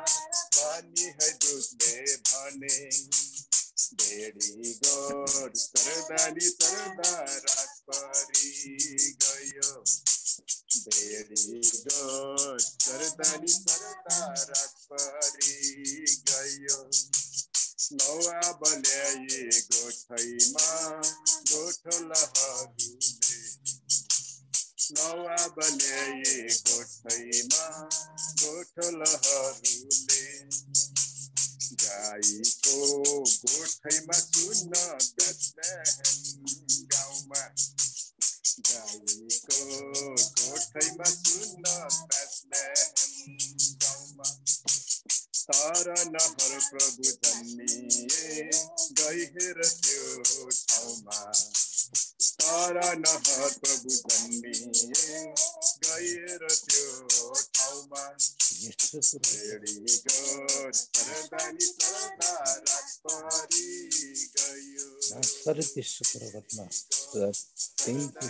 है भनिहरूले भने बेडी गोड सरदानी सरदा परी गयो बेडी गोड सरदानी सरदा परी गयो नौवा बल्याए गोठैमा गोठलहरूले नवा बल्याए गोठैमा गोठलहरूले गाईको गोठैमा सुन्न बेच्ने गाउँमा गाईको गोठैमा सुन्न गाउँमा तर नहर प्रभु जन्मिए गहिर त्यो ठाउँमा तर नहर प्रभु जन्मिए गहिर त्यो ठाउँमा गयो Thank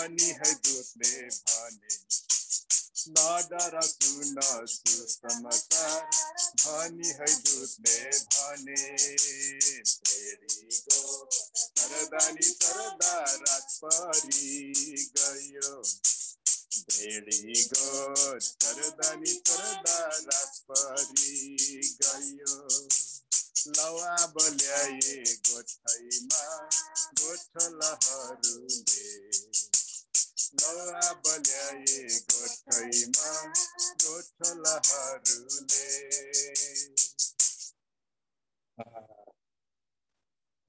पानी हजुरले भने नादा र सुन सुसमाचार भनी हजुरले भने गो सरदानी सरदा रात परि गयो गो सरदानी सरदा रात परि गयो लवा बोल्याए गोठैमा गोठलहरूले गोठैमा गोठलाहरूले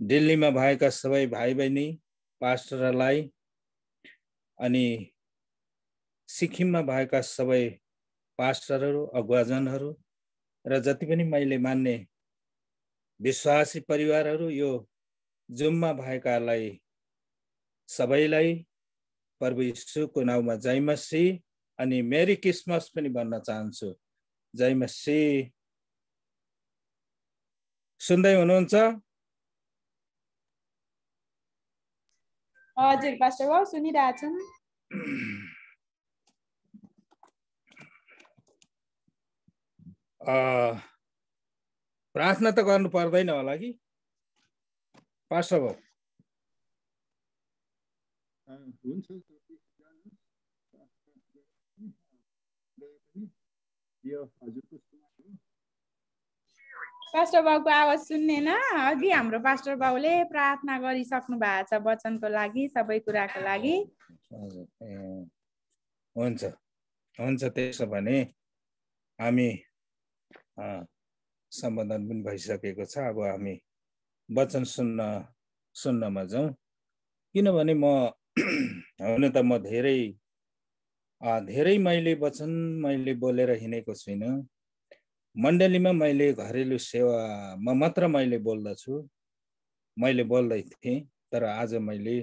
दिल्लीमा भएका सबै भाइ बहिनी पास्टरलाई अनि सिक्किममा भएका सबै पास्टरहरू अगुवाजनहरू र जति पनि मैले मान्ने विश्वासी परिवारहरू यो जुममा भएकालाई सबैलाई प्रभु यीशुको नाउँमा जयमसी अनि मेरी क्रिसमस पनि भन्न चाहन्छु जयमसी सुन्दै हुनुहुन्छ हजुर पास्टर बाबु प्रार्थना त गर्नु पर्दैन होला कि पास्टर बाबु हुन्छ पास्टर बाउको आवाज सुन्नेन अघि हाम्रो पास्टर बाउले प्रार्थना गरिसक्नु भएको छ वचनको लागि सबै कुराको लागि हुन्छ हुन्छ त्यसो भने हामी सम्बोधन पनि भइसकेको छ अब हामी वचन सुन्न सुन्नमा जाउँ किनभने म हुन त म धेरै धेरै मैले वचन मैले बोलेर हिँडेको छुइनँ मण्डलीमा मैले घरेलु सेवामा मात्र मैले बोल्दछु मैले बोल्दै थिएँ तर आज मैले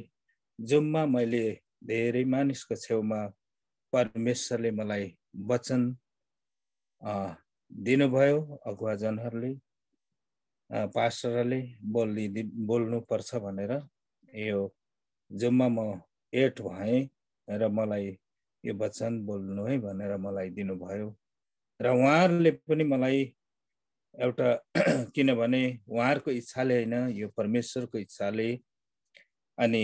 जुम्मा मैले धेरै मानिसको छेउमा परमेश्वरले मलाई वचन दिनुभयो अगुवाजनहरूले पास्टरहरूले बोलि बोल्नुपर्छ भनेर यो जम्मा म एट भएँ र मलाई यो वचन बोल्नु है भनेर मलाई दिनुभयो र उहाँहरूले पनि मलाई एउटा किनभने उहाँहरूको इच्छाले होइन यो परमेश्वरको इच्छाले अनि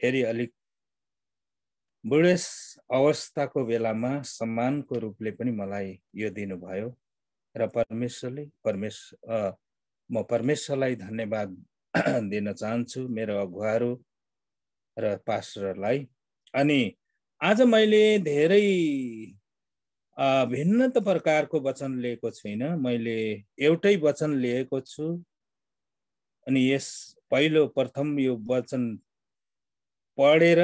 फेरि अलिक बुढेस अवस्थाको बेलामा सम्मानको रूपले पनि मलाई यो दिनुभयो र परमेश्वरले परमेश्वर म परमेश्वरलाई धन्यवाद दिन चाहन्छु मेरो अगुवाहरू र पास्टरलाई अनि आज मैले धेरै भिन्न प्रकारको वचन लिएको छुइनँ मैले एउटै वचन लिएको छु अनि यस पहिलो प्रथम यो वचन पढेर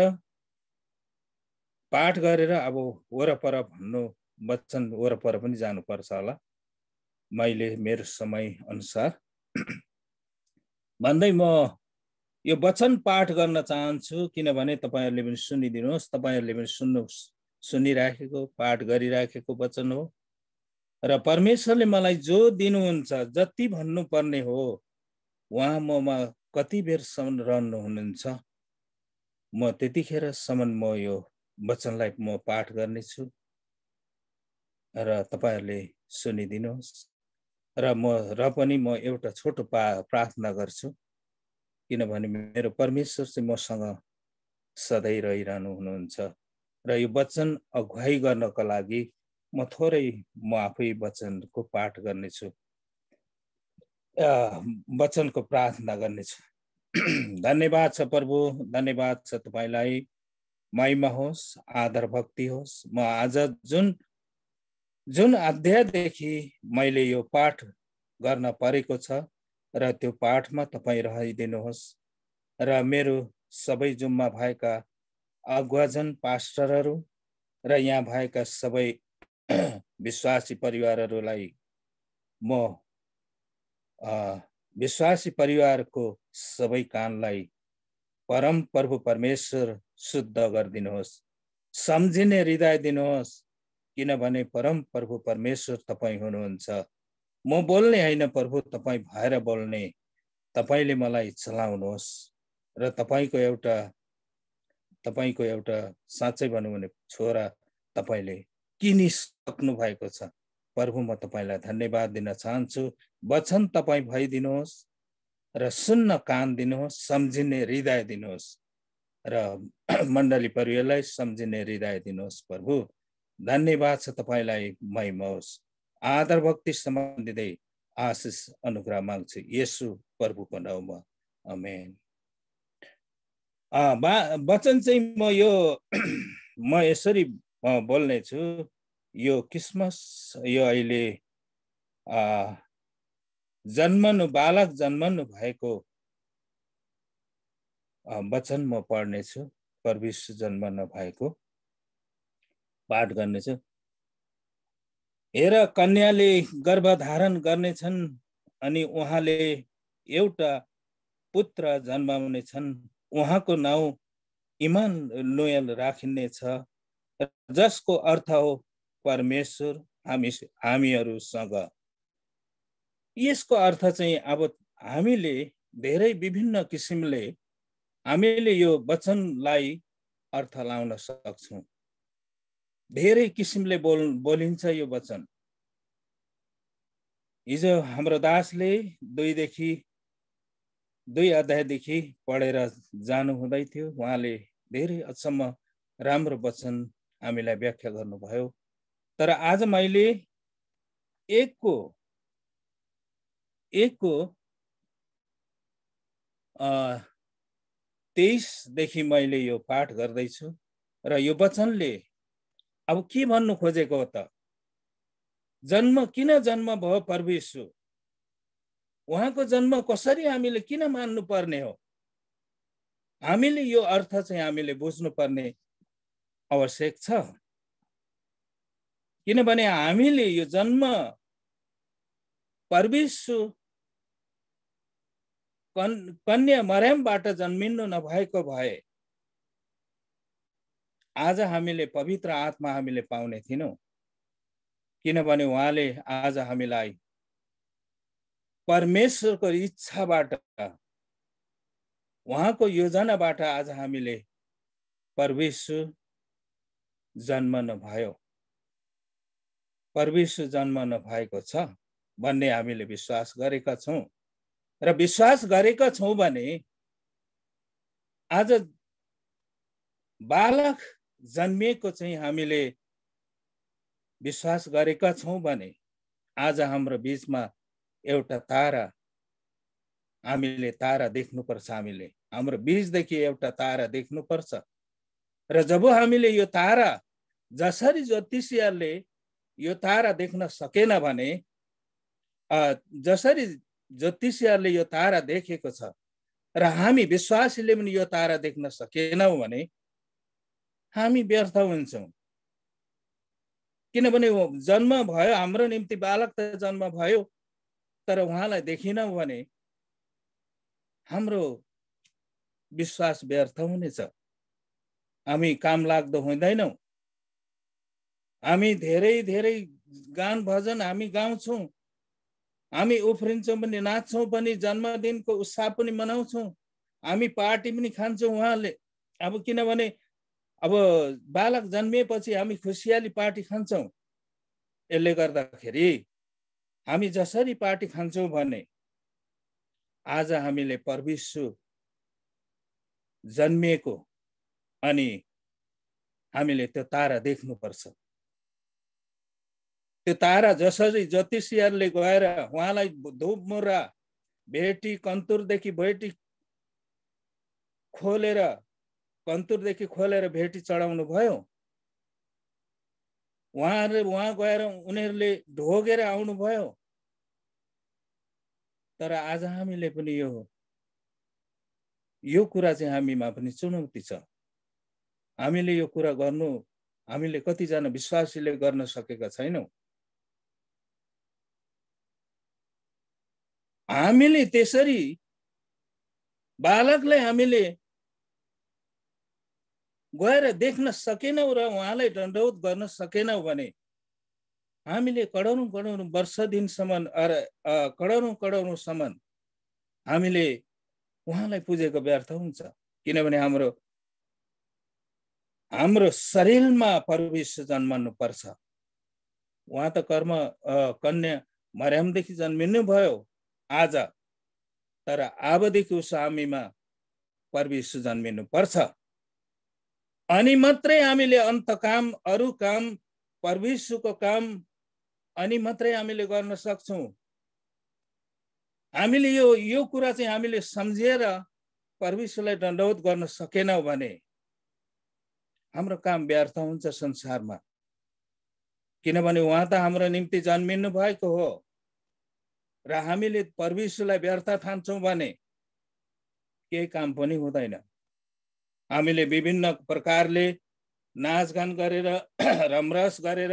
पाठ गरेर अब वरपर भन्नु वचन वरपर पनि जानुपर्छ होला मैले मेरो समय अनुसार भन्दै म यो वचन पाठ गर्न चाहन्छु किनभने तपाईँहरूले पनि सुनिदिनुहोस् तपाईँहरूले पनि सुन्नु सुनिराखेको पाठ गरिराखेको वचन हो र परमेश्वरले मलाई जो दिनुहुन्छ जति भन्नुपर्ने हो उहाँ ममा कति बेरसम्म रहनुहुनुहुन्छ म त्यतिखेरसम्म म यो वचनलाई म पाठ गर्नेछु र तपाईँहरूले सुनिदिनुहोस् र म र पनि म एउटा छोटो पा प्रार्थना गर्छु किनभने मेरो परमेश्वर चाहिँ मसँग सधैँ रहिरहनु हुनुहुन्छ र यो वचन अगुवाई गर्नको लागि म थोरै म आफै वचनको पाठ गर्नेछु वचनको प्रार्थना गर्नेछु धन्यवाद छ प्रभु धन्यवाद छ तपाईँलाई महिमा होस् आदर भक्ति होस् म आज जुन जुन अध्यायदेखि मैले यो पाठ गर्न परेको छ र त्यो पाठमा तपाईँ रहिदिनुहोस् र मेरो सबै जुम्मा भएका अगुवाजन पास्टरहरू र यहाँ भएका सबै विश्वासी परिवारहरूलाई म विश्वासी परिवारको सबै कानलाई परम प्रभु परमेश्वर शुद्ध गरिदिनुहोस् सम्झिने हृदय दिनुहोस् किनभने परम प्रभु परमेश्वर तपाईँ हुनुहुन्छ म बोल्ने होइन प्रभु तपाईँ भएर बोल्ने तपाईँले मलाई चलाउनुहोस् र तपाईँको एउटा तपाईँको एउटा साँच्चै भनौँ भने छोरा तपाईँले किनिसक्नु भएको छ प्रभु म तपाईँलाई धन्यवाद दिन चाहन्छु वचन तपाईँ भइदिनुहोस् र सुन्न कान दिनुहोस् सम्झिने हृदय दिनुहोस् र मण्डली परिवारलाई सम्झिने हृदय दिनुहोस् प्रभु धन्यवाद छ तपाईँलाई महिमा होस् आदर भक्ति सम्बन्धी दिँदै आशिष अनुग्रह माग्छु यसु प्रभुको नाउँमा अमेन बा वचन चाहिँ म यो म यसरी बोल्ने छु यो क्रिसमस यो अहिले जन्मनु बालक जन्मनु भएको वचन म पढ्नेछु परविश्व जन्म भएको पाठ गर्नेछु हेर कन्याले धारण गर्नेछन् अनि उहाँले एउटा पुत्र जन्माउनेछन् उहाँको नाउँ इमान लोयल राखिनेछ जसको अर्थ हो परमेश्वर हामी हामीहरूसँग यसको अर्थ चाहिँ अब हामीले धेरै विभिन्न किसिमले हामीले यो वचनलाई अर्थ लाउन सक्छौँ धेरै किसिमले बोल बोलिन्छ यो वचन हिजो हाम्रो दासले दुईदेखि दुई अध्यायदेखि पढेर जानु थियो उहाँले धेरै अचम्म राम्रो वचन हामीलाई व्याख्या गर्नुभयो तर आज मैले एकको एकको तेइसदेखि मैले यो पाठ गर्दैछु र यो वचनले अब के भन्नु खोजेको हो त जन्म किन जन्म भयो परमेश्व उहाँको जन्म कसरी हामीले किन मान्नुपर्ने हो हामीले यो अर्थ चाहिँ हामीले बुझ्नुपर्ने आवश्यक छ किनभने हामीले यो जन्म परमेश्व कन् कन्या मर्यामबाट जन्मिनु नभएको भए आज हामीले पवित्र आत्मा हामीले पाउने थिएनौँ किनभने उहाँले आज हामीलाई परमेश्वरको इच्छाबाट उहाँको योजनाबाट आज हामीले परमेश्वर जन्म नभयो परमेश्वर जन्म नभएको छ भन्ने हामीले विश्वास गरेका छौँ र विश्वास गरेका छौँ भने आज बालक जन्मिएको चाहिँ हामीले विश्वास गरेका छौँ भने आज हाम्रो बिचमा एउटा तारा हामीले तारा देख्नुपर्छ हामीले हाम्रो बिचदेखि एउटा तारा देख्नुपर्छ र जब हामीले यो तारा जसरी ज्योतिषीहरूले यो तारा देख्न सकेन भने जसरी ज्योतिषीहरूले यो तारा देखेको छ र हामी विश्वासीले पनि यो तारा देख्न सकेनौँ भने हामी व्यर्थ हुन्छौँ किनभने जन्म भयो हाम्रो निम्ति बालक त जन्म भयो तर उहाँलाई देखिनौँ भने हाम्रो विश्वास व्यर्थ हुनेछ हामी काम लाग्दो हुँदैनौँ हामी धेरै धेरै गान भजन हामी गाउँछौँ हामी उफ्रिन्छौँ पनि नाच्छौँ पनि जन्मदिनको उत्साह पनि मनाउँछौँ हामी पार्टी पनि खान्छौँ उहाँले अब किनभने अब बालक जन्मिएपछि हामी खुसियाली पार्टी खान्छौँ यसले गर्दाखेरि हामी जसरी पार्टी खान्छौँ भने आज हामीले परविश्व जन्मिएको अनि हामीले त्यो तारा देख्नुपर्छ त्यो तारा जसरी ज्योतिषीहरूले गएर उहाँलाई धुपमुरा भेटी कन्तुरदेखि भेटी खोलेर कन्तुरदेखि खोलेर भेटी चढाउनु भयो उहाँहरूले उहाँ गएर उनीहरूले ढोगेर आउनुभयो तर आज हामीले पनि यो यो कुरा चाहिँ हामीमा पनि चुनौती छ हामीले यो कुरा गर्नु हामीले कतिजना विश्वासीले गर्न सकेका छैनौँ हामीले त्यसरी बालकलाई हामीले गएर देख्न सकेनौँ र उहाँलाई दण्डौत गर्न सकेनौँ भने हामीले कडाउनु कडाउनु वर्ष दिनसम्म कडाउनु कडाउनुसम्म हामीले उहाँलाई पुजेको व्यर्थ हुन्छ किनभने हाम्रो हाम्रो शरीरमा जन्मनु पर्छ उहाँ त कर्म कन्या मर्यामदेखि जन्मिनु भयो आज तर अबदेखि उस हामीमा परमेश्वर जन्मिनु पर्छ अनि मात्रै हामीले अन्त काम अरू काम परमेश्वरको काम अनि मात्रै हामीले गर्न सक्छौँ हामीले यो यो कुरा चाहिँ हामीले सम्झिएर परमेश्वरलाई दण्डवत गर्न सकेनौँ भने हाम्रो काम व्यर्थ हुन्छ संसारमा किनभने उहाँ त हाम्रो निम्ति जन्मिनु भएको हो र हामीले परमेश्वरलाई व्यर्थ ठान्छौँ भने केही काम पनि हुँदैन हामीले विभिन्न प्रकारले नाचगान गरेर रमरस गरेर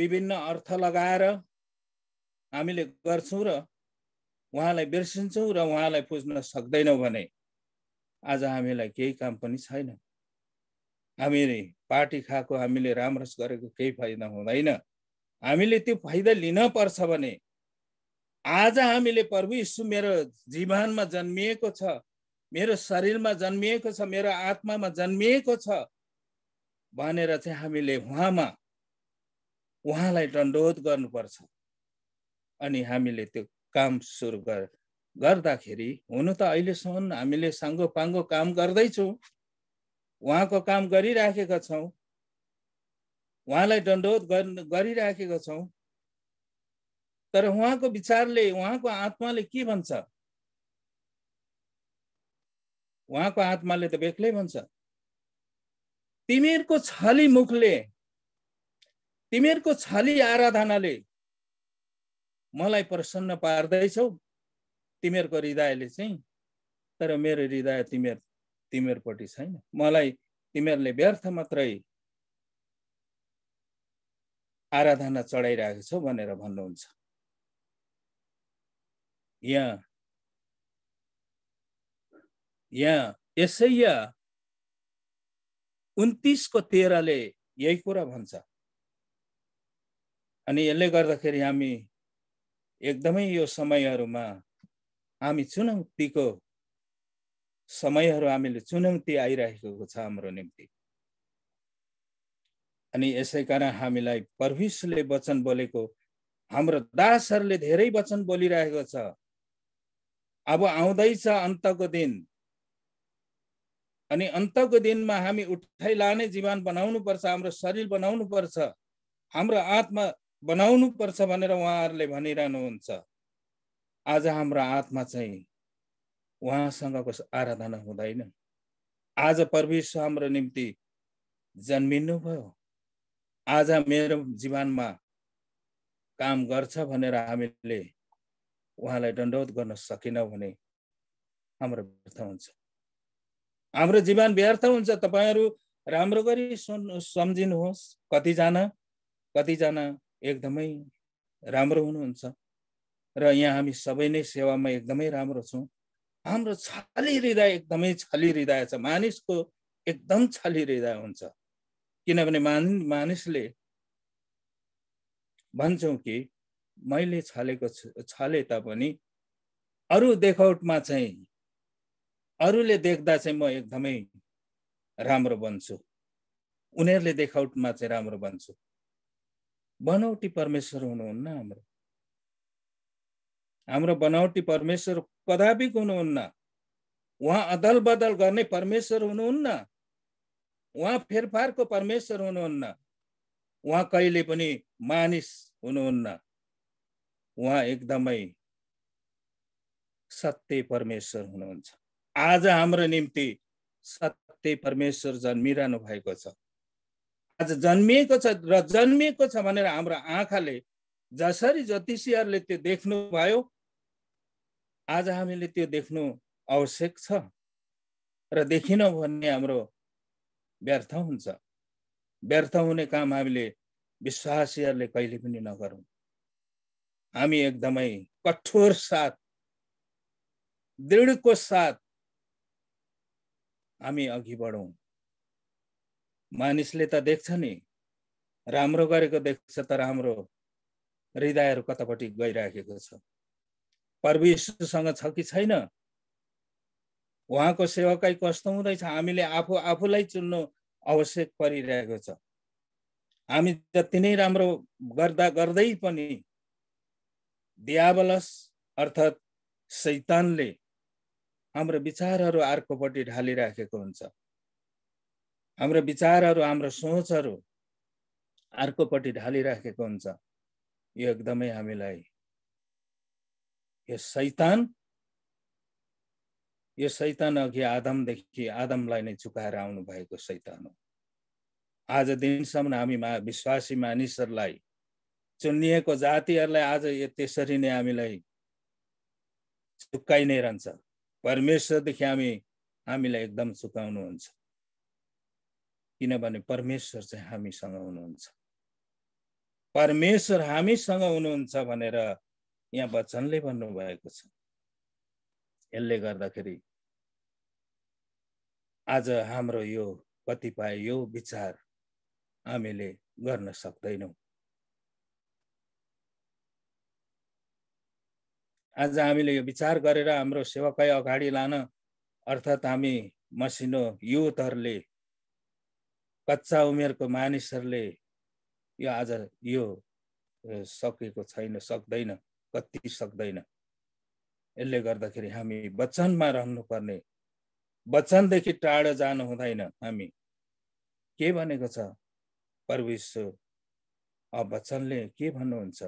विभिन्न अर्थ लगाएर हामीले गर्छौँ र उहाँलाई बिर्सिन्छौँ र उहाँलाई पुज्न सक्दैनौँ भने आज हामीलाई केही काम पनि छैन हामीले पार्टी खाएको हामीले रामरस गरेको केही फाइदा हुँदैन हामीले त्यो फाइदा लिन पर्छ भने आज हामीले प्रभु यीशु मेरो जीवनमा जन्मिएको छ मेरो शरीरमा जन्मिएको छ मेरो आत्मामा जन्मिएको छ भनेर चाहिँ हामीले उहाँमा उहाँलाई दण्डोत गर्नुपर्छ अनि हामीले त्यो काम सुरु गर गर्दाखेरि हुनु त अहिलेसम्म हामीले साङ्गो पाङ्गो काम गर्दैछौँ उहाँको काम गरिराखेका छौँ उहाँलाई दण्डोत गरिराखेका छौँ तर उहाँको विचारले उहाँको आत्माले के भन्छ उहाँको आत्माले त बेग्लै भन्छ तिमीहरूको छली मुखले तिमीहरूको छली आराधनाले मलाई प्रसन्न पार्दैछौ तिमीहरूको हृदयले चाहिँ तर मेरो हृदय तिमीहरू तिमीहरूपट्टि छैन मलाई तिमीहरूले व्यर्थ मात्रै आराधना चढाइरहेको छौ भनेर भन्नुहुन्छ यहाँ यहाँ यसैया उन्तिसको तेह्रले यही कुरा भन्छ अनि यसले गर्दाखेरि हामी एकदमै यो समयहरूमा हामी चुनौतीको समयहरू हामीले चुनौती आइरहेको छ हाम्रो निम्ति अनि यसै कारण हामीलाई परविशले वचन बोलेको हाम्रो दासहरूले धेरै वचन बोलिरहेको छ अब आउँदैछ अन्तको दिन अनि अन्तको दिनमा हामी उठाइ लाने जीवन बनाउनुपर्छ हाम्रो शरीर बनाउनुपर्छ हाम्रो आत्मा बनाउनुपर्छ भनेर उहाँहरूले भनिरहनुहुन्छ आज हाम्रो आत्मा चाहिँ उहाँसँगको आराधना हुँदैन आज परमेश्वर हाम्रो निम्ति जन्मिनु भयो आज मेरो जीवनमा काम गर्छ भनेर हामीले उहाँलाई दण्डवत गर्न सकेनौँ भने हाम्रो व्यर्थ हुन्छ हाम्रो जीवन व्यर्थ हुन्छ तपाईँहरू राम्रो गरी सुन सम्झिनुहोस् कतिजना कतिजना एकदमै राम्रो हुनुहुन्छ र यहाँ हामी सबै नै सेवामा एकदमै राम्रो छौँ हाम्रो छली हृदय एकदमै छली हृदय छ मानिसको एकदम छली हृदय हुन्छ किनभने मान मानिसले भन्छौँ कि मैले छलेको छु छले तापनि अरू देखौटमा चाहिँ अरूले देख्दा चाहिँ म एकदमै राम्रो बन्छु उनीहरूले देखाउटमा चाहिँ राम्रो बन्छु बनौटी परमेश्वर हुनुहुन्न हाम्रो हाम्रो बनौटी परमेश्वर कदापि हुनुहुन्न उहाँ अदल बदल गर्ने परमेश्वर हुनुहुन्न उहाँ फेरफारको परमेश्वर हुनुहुन्न उहाँ कहिले पनि मानिस हुनुहुन्न उहाँ एकदमै सत्य परमेश्वर हुनुहुन्छ आज हाम्रो निम्ति सत्य परमेश्वर जन्मिरहनु भएको छ आज जन्मिएको छ र जन्मिएको छ भनेर हाम्रो आँखाले जसरी ज्योतिषीहरूले त्यो देख्नुभयो आज हामीले त्यो देख्नु आवश्यक छ र देखिनौँ भन्ने हाम्रो व्यर्थ हुन्छ व्यर्थ हुने काम हामीले विश्वासीहरूले कहिले पनि नगरौँ हामी एकदमै कठोर साथ दृढको साथ हामी अघि बढौँ मानिसले त देख्छ नि राम्रो गरेको देख्छ त राम्रो हृदयहरू कतापट्टि गइराखेको छ परमेश्वरसँग छ कि छैन उहाँको सेवाकै कस्तो हुँदैछ हामीले आफू आफूलाई चुन्नु आवश्यक परिरहेको छ हामी जति नै राम्रो गर्दा गर्दै पनि दियावलस अर्थात् शैतानले हाम्रो विचारहरू अर्कोपट्टि ढालिराखेको हुन्छ हाम्रो विचारहरू हाम्रो सोचहरू अर्कोपट्टि ढालिराखेको हुन्छ यो एकदमै हामीलाई यो सैतान यो सैतान अघि आदमदेखि आदमलाई नै चुकाएर आउनु भएको सैतान हो आज दिनसम्म हामी मा विश्वासी मानिसहरूलाई चुनिएको जातिहरूलाई आज यो त्यसरी नै हामीलाई चुक्काइ नै रहन्छ परमेश्वरदेखि हामी हामीलाई एकदम सुकाउनुहुन्छ किनभने परमेश्वर चाहिँ हामीसँग हुनुहुन्छ परमेश्वर हामीसँग हुनुहुन्छ भनेर यहाँ वचनले भन्नुभएको छ यसले गर्दाखेरि आज हाम्रो यो कतिपय यो विचार हामीले गर्न सक्दैनौँ आज हामीले यो विचार गरेर हाम्रो सेवाकै अगाडि लान अर्थात् हामी मसिनो युथहरूले कच्चा उमेरको मानिसहरूले यो आज यो सकेको छैन सक्दैन कति सक्दैन यसले गर्दाखेरि हामी वचनमा रहनुपर्ने वचनदेखि टाढो जानु हुँदैन हामी के भनेको छ अब वचनले के भन्नुहुन्छ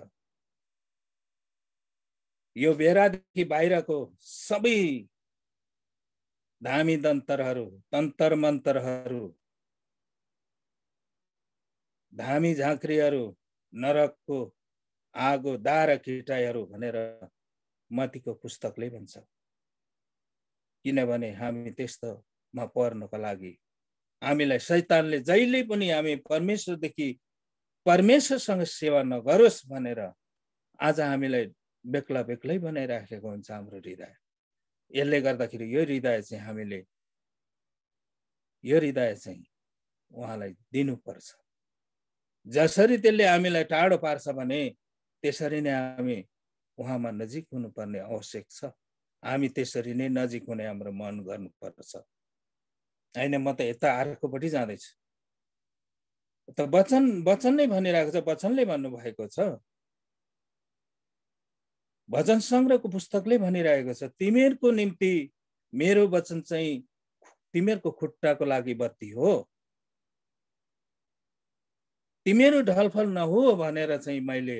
यो भेरादेखि बाहिरको सबै धामी दन्तरहरू तन्तर मन्तरहरू धामी झाँक्रीहरू नरकको आगो दार किटाइहरू भनेर मतीको पुस्तकले भन्छ किनभने हामी त्यस्तोमा पर्नको लागि हामीलाई शैतानले जहिले पनि हामी परमेश्वरदेखि परमेश्वरसँग सेवा नगरोस् भनेर आज हामीलाई बेग्ला बेग्लै बनाइराखेको हुन्छ हाम्रो हृदय यसले गर्दाखेरि यो हृदय चाहिँ हामीले यो हृदय चाहिँ उहाँलाई दिनुपर्छ जसरी त्यसले हामीलाई टाढो पार्छ भने त्यसरी नै हामी उहाँमा नजिक हुनुपर्ने आवश्यक छ हामी त्यसरी नै नजिक हुने हाम्रो मन गर्नुपर्छ होइन म त यता अर्कोपट्टि जाँदैछु त वचन वचन नै भनिरहेको छ वचनले भन्नुभएको छ भजन सङ्ग्रहको पुस्तकले भनिरहेको छ तिमीहरूको निम्ति मेरो वचन चाहिँ तिमीहरूको खुट्टाको लागि बत्ती हो तिमीहरू ढलफल नहो भनेर चाहिँ मैले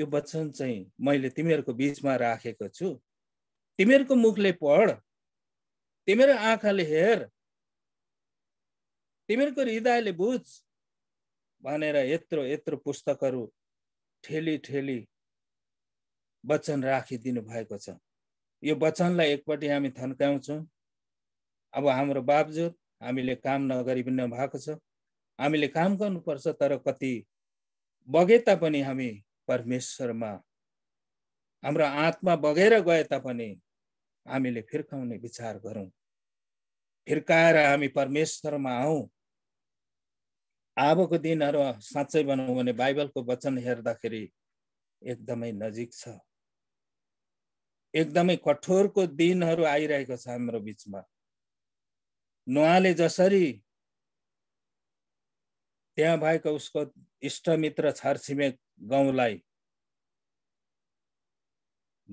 यो वचन चाहिँ मैले तिमीहरूको बिचमा राखेको छु तिमीहरूको मुखले पढ तिमीहरू आँखाले हेर तिमीहरूको हृदयले बुझ भनेर यत्रो यत्रो पुस्तकहरू ठेली ठेली वचन राखिदिनु भएको छ यो वचनलाई एकपट्टि हामी थन्काउँछौँ अब हाम्रो बावजुद हामीले काम नगरी पनि नभएको छ हामीले काम गर्नुपर्छ तर कति बगे तापनि हामी परमेश्वरमा हाम्रो आत्मा बगेर गए तापनि हामीले फिर्काउने विचार गरौँ फिर्काएर हामी परमेश्वरमा आउँ आबको दिनहरू साँच्चै भनौँ भने बाइबलको वचन हेर्दाखेरि एकदमै नजिक छ एकदमै कठोरको दिनहरू आइरहेको छ हाम्रो बिचमा नुहाले जसरी त्यहाँ भएको उसको इष्टमित्र छरछिमेक गाउँलाई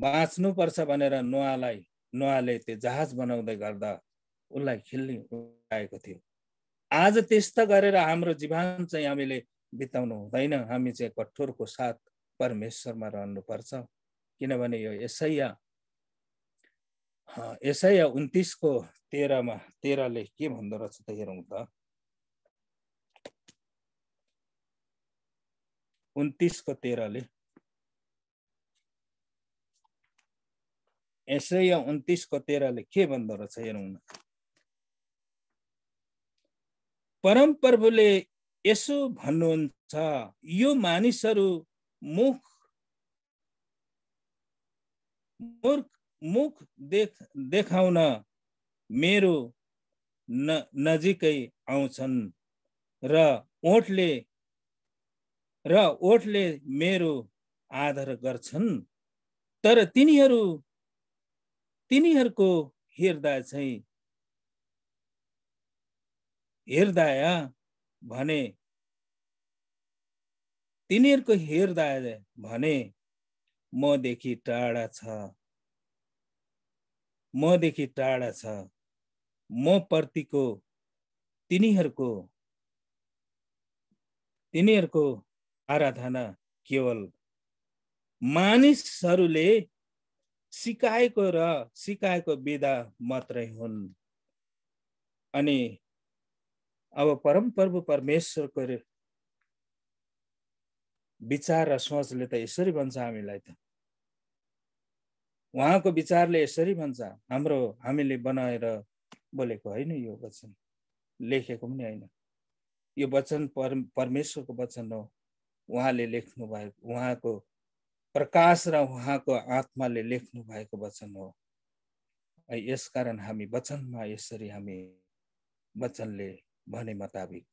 बाँच्नुपर्छ भनेर नुहालाई नुहाले त्यो जहाज बनाउँदै गर्दा उसलाई खेल्ने आएको थियो आज त्यस्तो गरेर हाम्रो जीवन चाहिँ हामीले बिताउनु हुँदैन हामी चाहिँ कठोरको साथ परमेश्वरमा रहनुपर्छ किनभने यो यसैया यसै उन्तिसको तेह्रमा तेह्रले के भन्दो रहेछ त हेरौँ त उन्तिसको तेह्रले एसया उन्तिसको तेह्रले के भन्दो रहेछ हेरौँ न परम प्रभुले यसो भन्नुहुन्छ यो मानिसहरू मुख मूर्ख मुख देख देखाउन मेरो न नजिकै आउँछन् र ओठले र ओठले मेरो आदर गर्छन् तर तिनीहरू तिनीहरूको हेर्दा चाहिँ हेर्दा भने तिनीहरूको हेर्दा भने मदेखि टाढा छ मदेखि टाढा छ म प्रतिको तिनीहरूको तिनीहरूको आराधना केवल मानिसहरूले सिकाएको र सिकाएको विधा मात्रै हुन् अनि अब परमप्रभु परमेश्वरको विचार र सोचले त यसरी भन्छ हामीलाई त उहाँको विचारले यसरी भन्छ हाम्रो हामीले बनाएर बोलेको होइन यो वचन लेखेको पनि होइन यो वचन पर परमेश्वरको वचन हो उहाँले लेख्नु भएको उहाँको प्रकाश र उहाँको आत्माले लेख्नु भएको वचन हो यसकारण हामी वचनमा यसरी हामी वचनले भने मुताबिक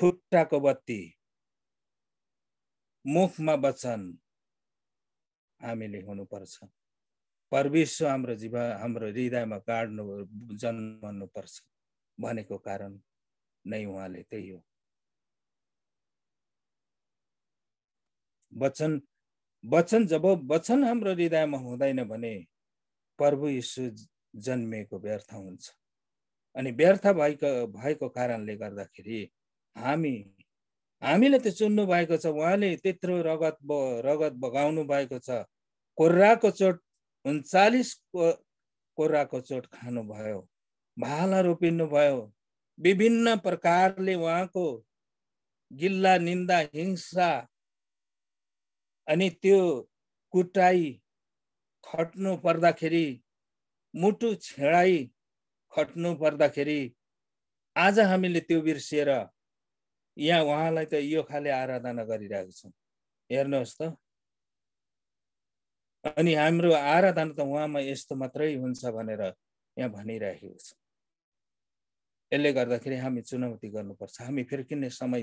खुट्टाको बत्ती मुखमा वचन हामीले हुनुपर्छ परमेश्वर हाम्रो जीवन हाम्रो हृदयमा गाड्नु जन्मनुपर्छ भनेको कारण नै उहाँले त्यही हो वचन वचन जब वचन हाम्रो हृदयमा हुँदैन भने प्रभु यीशु जन्मिएको व्यर्थ हुन्छ अनि व्यर्थ भएको भएको कारणले गर्दाखेरि हामी हामीले त्यो चुन्नु भएको छ उहाँले त्यत्रो रगत ब रगत बगाउनु भएको छ कोर्राको चोट उन्चालिस कोर्राको चोट खानुभयो भाला रोपिनु भयो विभिन्न प्रकारले उहाँको गिल्ला निन्दा हिंसा अनि त्यो कुटाई खट्नु पर्दाखेरि मुटु छेडाई खट्नु पर्दाखेरि आज हामीले त्यो बिर्सिएर यहाँ उहाँलाई त यो खाले आराधना गरिरहेको छौँ हेर्नुहोस् त अनि हाम्रो आराधना त उहाँमा यस्तो मात्रै हुन्छ भनेर यहाँ भनिराखेको छ यसले गर्दाखेरि हामी चुनौती गर्नुपर्छ हामी फिर्किने समय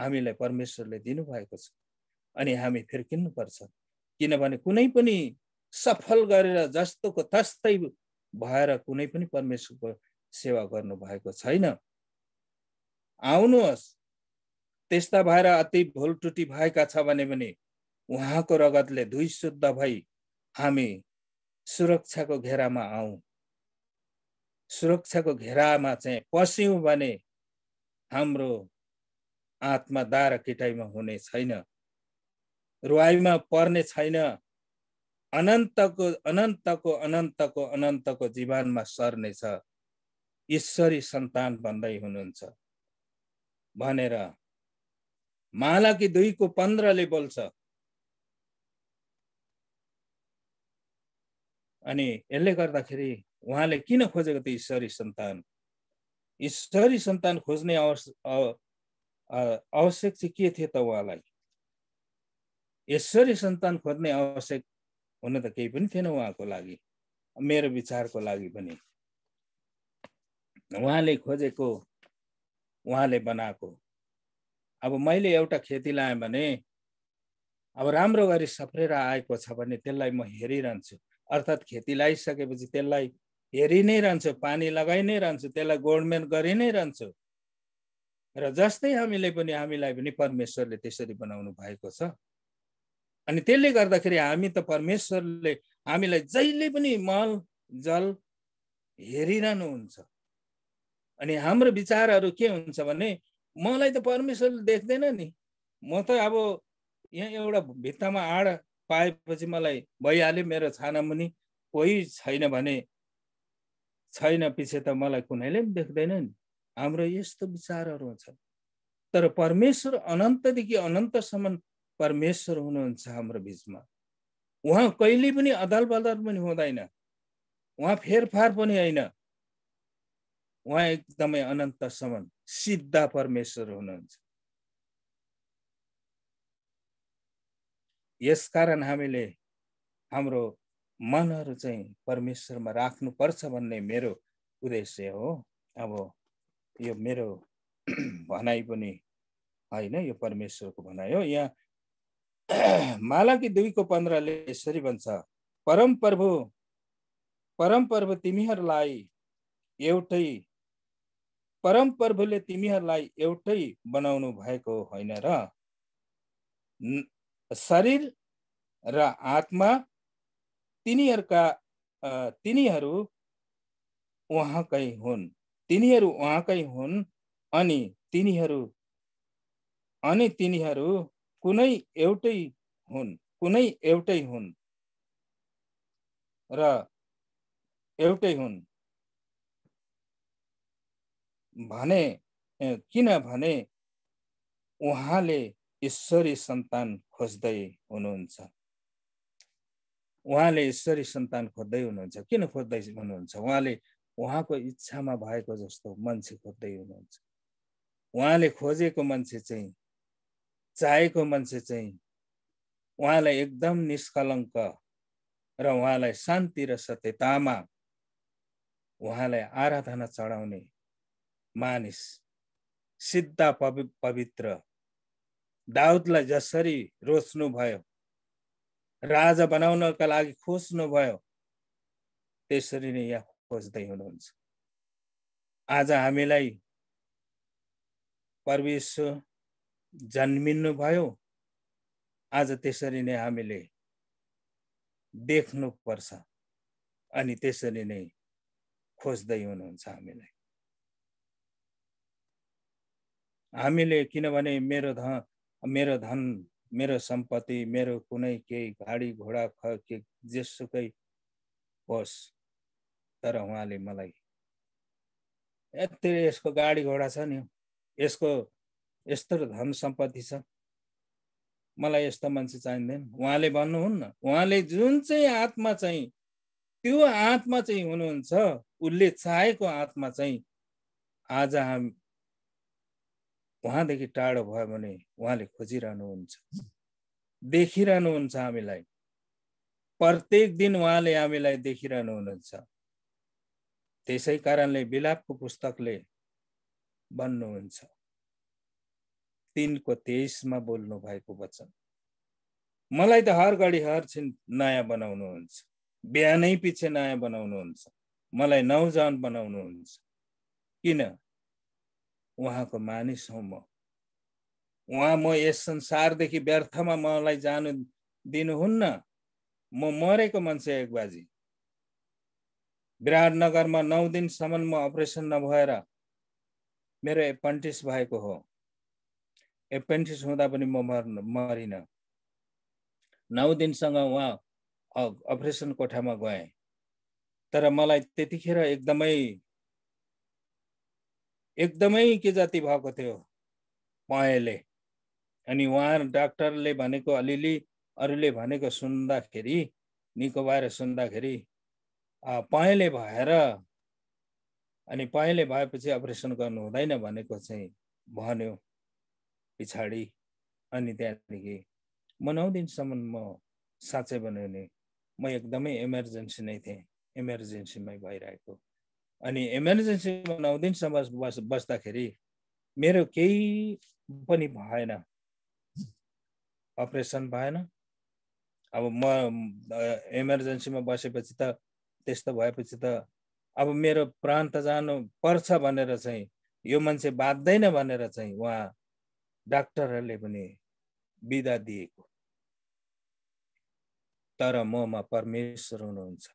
हामीलाई परमेश्वरले दिनुभएको छ अनि हामी फिर्किनुपर्छ किनभने कुनै पनि सफल गरेर जस्तोको तस्तै भएर कुनै पनि परमेश्वरको सेवा गर्नुभएको छैन आउनुहोस् त्यस्ता भएर अति भोल टुटी भएका छ भने पनि उहाँको रगतले दुई शुद्ध भई हामी सुरक्षाको घेरामा आउँ सुरक्षाको घेरामा चाहिँ पस्यौँ भने हाम्रो आत्मा दार किटाइमा हुने छैन रुवाईमा पर्ने छैन अनन्तको अनन्तको अनन्तको अनन्तको जीवनमा सर्नेछ ईश्वरी सन्तान भन्दै हुनुहुन्छ भनेर मालाकी दुईको पन्ध्रले बोल्छ अनि यसले गर्दाखेरि उहाँले किन खोजेको त ईश्वरी सन्तान ईश्वरी सन्तान खोज्ने आवश्यक चाहिँ के थियो त उहाँलाई ईश्वरी सन्तान खोज्ने आवश्यक हुन त केही पनि थिएन उहाँको लागि मेरो विचारको लागि पनि उहाँले खोजेको उहाँले बनाएको अब मैले एउटा खेती लाएँ भने अब राम्रो गरी सफ्रेर आएको छ भने त्यसलाई म हेरिरहन्छु अर्थात् खेती लगाइसकेपछि त्यसलाई हेरि नै रहन्छु पानी लगाइ नै रहन्छु त्यसलाई गोडमेन्ट गरि नै रहन्छु र जस्तै हामीले पनि हामीलाई पनि परमेश्वरले त्यसरी बनाउनु भएको छ अनि त्यसले गर्दाखेरि हामी त परमेश्वरले हामीलाई जहिले पनि मल जल हेरिरहनुहुन्छ अनि हाम्रो विचारहरू के हुन्छ भने मलाई त परमेश्वरले देख्दैन नि म त अब यहाँ एउटा भित्तामा आड पाएपछि मलाई भइहाल्यो मेरो छाना मुनि कोही छैन भने छैन पछि त मलाई कुनैले पनि देख्दैन नि हाम्रो यस्तो विचारहरू छन् तर परमेश्वर अनन्तदेखि अनन्तसम्म परमेश्वर हुनुहुन्छ हाम्रो बिचमा उहाँ कहिले पनि अदल बदल पनि हुँदैन उहाँ फेरफार पनि होइन उहाँ एकदमै अनन्तसम्म सिद्धा परमेश्वर हुनुहुन्छ यसकारण हामीले हाम्रो मनहरू चाहिँ परमेश्वरमा राख्नुपर्छ भन्ने मेरो उद्देश्य हो अब यो मेरो भनाइ पनि होइन यो परमेश्वरको भनाइ हो यहाँ मालाकी दुईको पन्ध्रले यसरी भन्छ परम प्रभु परम प्रभु तिमीहरूलाई एउटै परम प्रभुले तिमीहरूलाई एउटै बनाउनु भएको होइन र शरीर र आत्मा तिनीहरूका तिनीहरू उहाँकै हुन् तिनीहरू उहाँकै हुन् अनि तिनीहरू अनि तिनीहरू कुनै एउटै हुन् कुनै एउटै हुन् र एउटै हुन् भने किनभने उहाँले ईश्वरी सन्तान खोज्दै हुनुहुन्छ उहाँले ईश्वरी सन्तान खोज्दै हुनुहुन्छ किन खोज्दै हुनुहुन्छ उहाँले उहाँको इच्छामा भएको जस्तो मान्छे खोज्दै हुनुहुन्छ उहाँले खोजेको मान्छे चाहिँ चाहेको मान्छे चाहिँ उहाँलाई एकदम निष्कलङ्क र उहाँलाई शान्ति र सत्यतामा उहाँलाई आराधना चढाउने मानिस सिद्ध पवि पवित्र दाउदलाई जसरी रोच्नुभयो राजा बनाउनका लागि खोज्नुभयो त्यसरी नै यहाँ खोज्दै हुनुहुन्छ आज हामीलाई परमेश्वर जन्मिनुभयो आज त्यसरी नै हामीले देख्नुपर्छ अनि त्यसरी नै खोज्दै हुनुहुन्छ हामीलाई हामीले किनभने मेरो धन मेरो धन मेरो सम्पत्ति मेरो कुनै केही गाडी घोडा ख के जेसुकै होस् तर उहाँले मलाई यति यसको गाडी घोडा छ नि यसको यस्तो धन सम्पत्ति छ मलाई यस्तो मान्छे चाहिँदैन उहाँले भन्नुहुन्न उहाँले जुन चाहिँ आत्मा चाहिँ त्यो आत्मा चाहिँ हुनुहुन्छ उसले चाहेको आत्मा चाहिँ आज हामी उहाँदेखि टाढो भयो भने उहाँले खोजिरहनुहुन्छ देखिरहनुहुन्छ हामीलाई प्रत्येक दिन उहाँले हामीलाई देखिरहनु देखिरहनुहुन्छ त्यसै कारणले विलापको पुस्तकले भन्नुहुन्छ तिनको तेइसमा बोल्नु भएको वचन मलाई त हर घडी हर छिन नयाँ बनाउनुहुन्छ बिहानै पछि नयाँ बनाउनुहुन्छ मलाई नौजवान बनाउनुहुन्छ किन उहाँको मानिस हुँ म उहाँ म यस संसारदेखि व्यर्थमा मलाई जानु दिनुहुन्न म मरेको मान्छे एक बाजी विराटनगरमा नौ दिनसम्म म अपरेसन नभएर मेरो एपेन्टिस भएको हो एपेन्टिस हुँदा पनि म मर मरिनँ नौ दिनसँग उहाँ अपरेसन कोठामा गएँ तर मलाई त्यतिखेर एकदमै एकदमै के जाति भएको थियो पहेँले अनि उहाँ डाक्टरले भनेको अलिअलि अरूले भनेको सुन्दाखेरि निको भएर सुन्दाखेरि पहेँले भएर अनि पहेँले भएपछि अपरेसन गर्नु हुँदैन भनेको चाहिँ भन्यो पछाडि अनि त्यहाँदेखि म नौ दिनसम्म म साँच्चै भन्यो भने म एकदमै इमर्जेन्सी नै थिएँ इमर्जेन्सीमै भइरहेको अनि इमर्जेन्सीमा नौ दिनसम्म बस बस्दाखेरि मेरो केही पनि भएन अपरेसन भएन अब म इमर्जेन्सीमा बसेपछि त त्यस्तो भएपछि त अब मेरो प्राण त जानु पर्छ भनेर चाहिँ यो मान्छे बाँच्दैन भनेर चाहिँ उहाँ डाक्टरहरूले पनि बिदा दिएको तर ममा परमेश्वर हुनुहुन्छ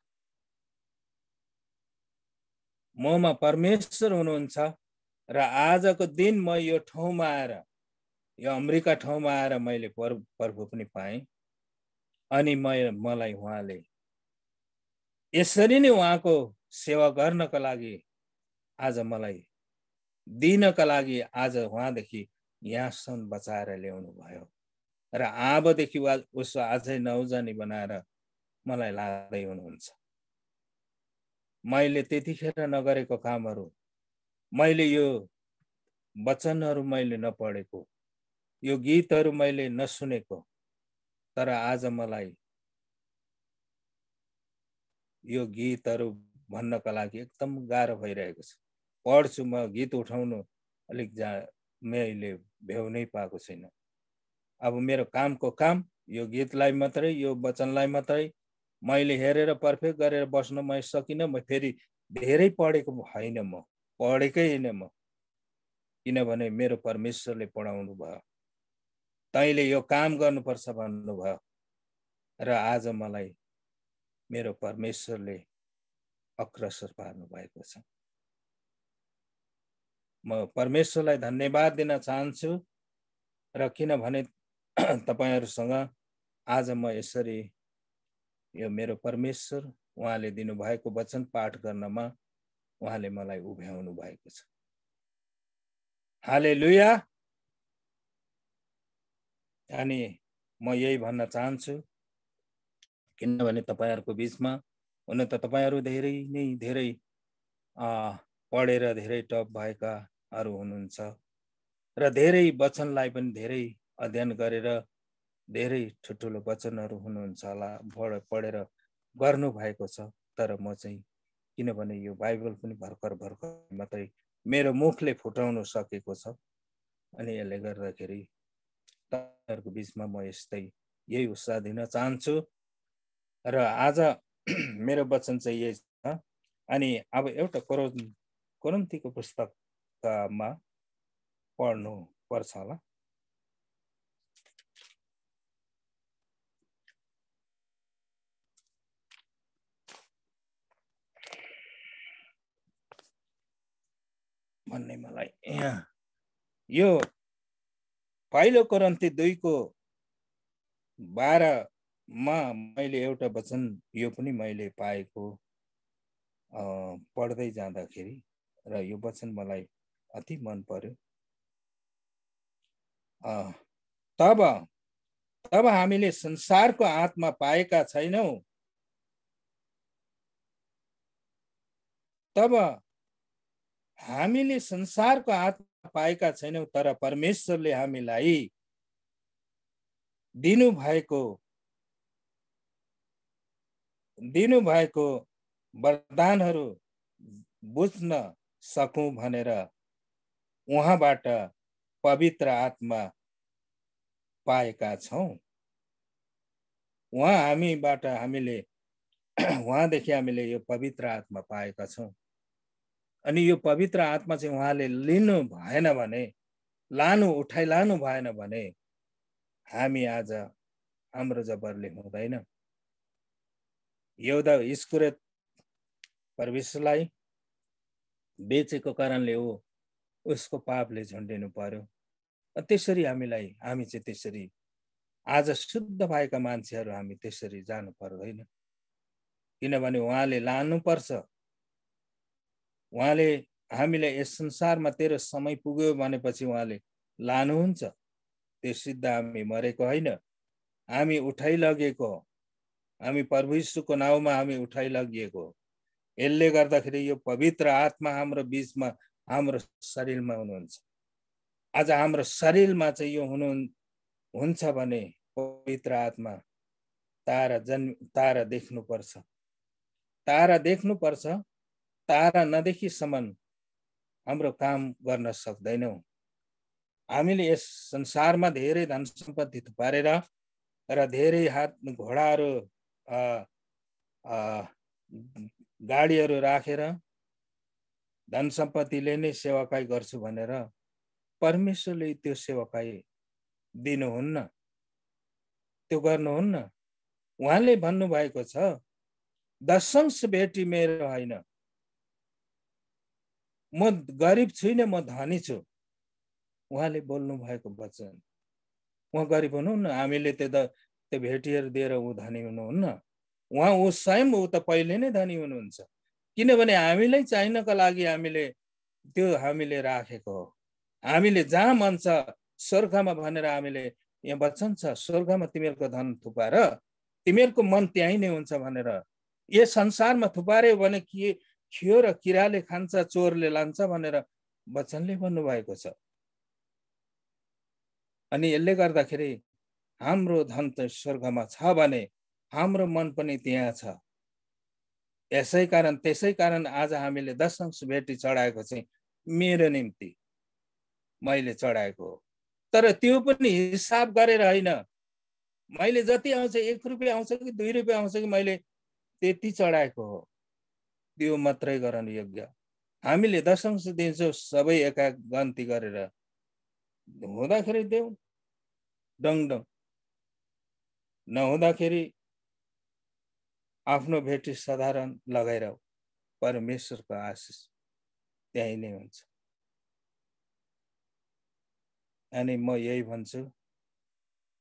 ममा परमेश्वर हुनुहुन्छ र आजको दिन म यो ठाउँमा आएर यो अमेरिका ठाउँमा आएर मैले पर प्रभु पनि पाएँ अनि म मलाई उहाँले यसरी नै उहाँको सेवा गर्नको लागि आज मलाई दिनका लागि आज उहाँदेखि यहाँसम्म बचाएर ल्याउनु भयो र आबदेखि उसो अझै नौजानी बनाएर मलाई लाँदै हुनुहुन्छ मैले त्यतिखेर नगरेको कामहरू मैले यो वचनहरू मैले नपढेको यो गीतहरू मैले नसुनेको तर आज मलाई यो गीतहरू भन्नका लागि एकदम गाह्रो भइरहेको छ पढ्छु म गीत उठाउनु अलिक जा मैले भ्याउ नै पाएको छैन अब मेरो कामको काम यो गीतलाई मात्रै यो वचनलाई मात्रै मैले हेरेर पर्फेक्ट गरेर बस्न म सकिनँ म फेरि धेरै पढेको होइन म पढेकै होइन म किनभने मेरो परमेश्वरले पढाउनु भयो तैँले यो काम गर्नुपर्छ भन्नुभयो र आज मलाई मेरो परमेश्वरले अग्रसर पार्नु भएको छ म परमेश्वरलाई धन्यवाद दिन चाहन्छु र किनभने तपाईँहरूसँग आज म यसरी यो मेरो परमेश्वर उहाँले दिनुभएको वचन पाठ गर्नमा उहाँले मलाई उभ्याउनु भएको छ हाले लुया अनि म यही भन्न चाहन्छु किनभने तपाईँहरूको बिचमा हुन त तपाईँहरू धेरै नै धेरै पढेर धेरै टप भएकाहरू हुनुहुन्छ र धेरै वचनलाई पनि धेरै अध्ययन गरेर धेरै ठुल्ठुलो वचनहरू हुनुहुन्छ होला पढ पढेर गर्नुभएको छ तर म चाहिँ किनभने यो बाइबल पनि भर्खर भर्खर मात्रै मेरो मुखले फुटाउन सकेको छ अनि यसले गर्दाखेरि तपाईँहरूको बिचमा म यस्तै यही उत्साह दिन चाहन्छु र आज मेरो वचन चाहिँ यही छ अनि अब एउटा कोरो कोरन्तीको पुस्तकमा पढ्नु पर्छ होला भन्ने मलाई यहाँ यो पहिलो करन्ती दुईको बाह्रमा मैले एउटा वचन यो पनि मैले पाएको पढ्दै जाँदाखेरि र यो वचन मलाई अति मन पर्यो तब तब हामीले संसारको आत्मा पाएका छैनौँ तब हामीले संसारको हात पाएका छैनौँ तर परमेश्वरले हामीलाई दिनुभएको दिनुभएको वरदानहरू बुझ्न सकौँ भनेर उहाँबाट पवित्र आत्मा पाएका छौँ उहाँ हामीबाट हामीले उहाँदेखि हामीले यो पवित्र आत्मा पाएका छौँ अनि यो पवित्र आत्मा चाहिँ उहाँले लिनु भएन भने लानु उठाइ लानु भएन भने हामी आज हाम्रो जबरले हुँदैन एउटा स्कुरेत परमेश्वरलाई बेचेको कारणले हो उसको पापले झुन्डिनु पर्यो त्यसरी हामीलाई हामी चाहिँ त्यसरी आज शुद्ध भएका मान्छेहरू हामी त्यसरी जानु पर्दैन किनभने उहाँले लानुपर्छ उहाँले हामीलाई यस संसारमा तेरो समय पुग्यो भनेपछि उहाँले लानुहुन्छ त्यो सिद्ध हामी मरेको होइन हामी उठाइ लगेको हामी प्रभु नाउँमा हामी उठाइ लगिएको हो यसले गर्दाखेरि यो पवित्र आत्मा हाम्रो बिचमा हाम्रो शरीरमा हुनुहुन्छ आज हाम्रो शरीरमा चाहिँ यो हुनु हुन्छ भने पवित्र आत्मा तारा जन्म तारा देख्नुपर्छ तारा देख्नुपर्छ तारा नदेखिसम्म हाम्रो काम गर्न सक्दैनौँ हामीले यस संसारमा धेरै धन सम्पत्ति थुपारेर र धेरै हात घोडाहरू गाडीहरू राखेर रा, धन सम्पत्तिले नै सेवाकाई गर्छु भनेर परमेश्वरले त्यो सेवाकाई दिनुहुन्न त्यो गर्नुहुन्न उहाँले भन्नुभएको छ दशंश भेटी मेरो होइन म गरिब छुइनँ म धनी छु उहाँले बोल्नु भएको वचन उहाँ गरिब हुनुहुन्न हामीले त्यो त त्यो भेटिएर दिएर ऊ धनी हुनुहुन्न उहाँ ऊ स्वयं ऊ त पहिले नै धनी हुनुहुन्छ किनभने हामीलाई चाहिनको लागि हामीले त्यो हामीले राखेको हो हामीले जहाँ मन छ स्वर्गमा भनेर हामीले यहाँ वचन छ स्वर्गमा तिमीहरूको धन थुपाएर तिमीहरूको मन त्यहीँ नै हुन्छ भनेर यस संसारमा थुपार्यो भने के थियो र किराले खान्छ चोरले लान्छ भनेर बच्चनले भन्नुभएको छ अनि यसले गर्दाखेरि हाम्रो धन त स्वर्गमा छ भने हाम्रो मन पनि त्यहाँ छ यसै कारण त्यसै कारण आज हामीले दशांश भेटी चढाएको चाहिँ मेरो निम्ति मैले चढाएको हो तर त्यो पनि हिसाब गरेर होइन मैले जति आउँछ एक रुपियाँ आउँछ कि दुई रुपियाँ आउँछ कि मैले त्यति चढाएको हो त्यो मात्रै गर्न योग्य हामीले दशंश दिन्छौँ सबै एका गन्ती गरेर हुँदाखेरि देऊ डङ नहुँदाखेरि आफ्नो भेटी साधारण लगाएर परमेश्वरको आशिष त्यहीँ नै हुन्छ अनि म यही भन्छु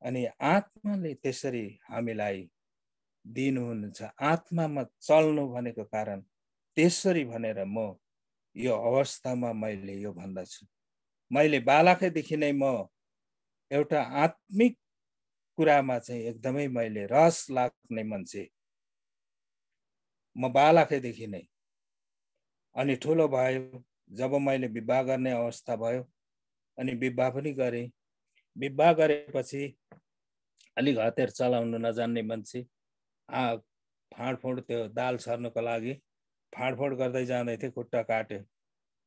अनि आत्माले त्यसरी हामीलाई दिनुहुन्छ आत्मामा चल्नु भनेको कारण त्यसरी भनेर म यो अवस्थामा मैले यो भन्दछु मैले बालकैदेखि नै म एउटा आत्मिक कुरामा चाहिँ एकदमै मैले रस लाग्ने मान्छे म बालकैदेखि नै अनि ठुलो भयो जब मैले विवाह गर्ने अवस्था भयो अनि विवाह पनि गरेँ विवाह गरेपछि अलिक हतियार चलाउनु नजान्ने मान्छे फाँडफुँड त्यो दाल छर्नुको लागि फाँडफोड गर्दै जाँदै थिएँ खुट्टा काट्यो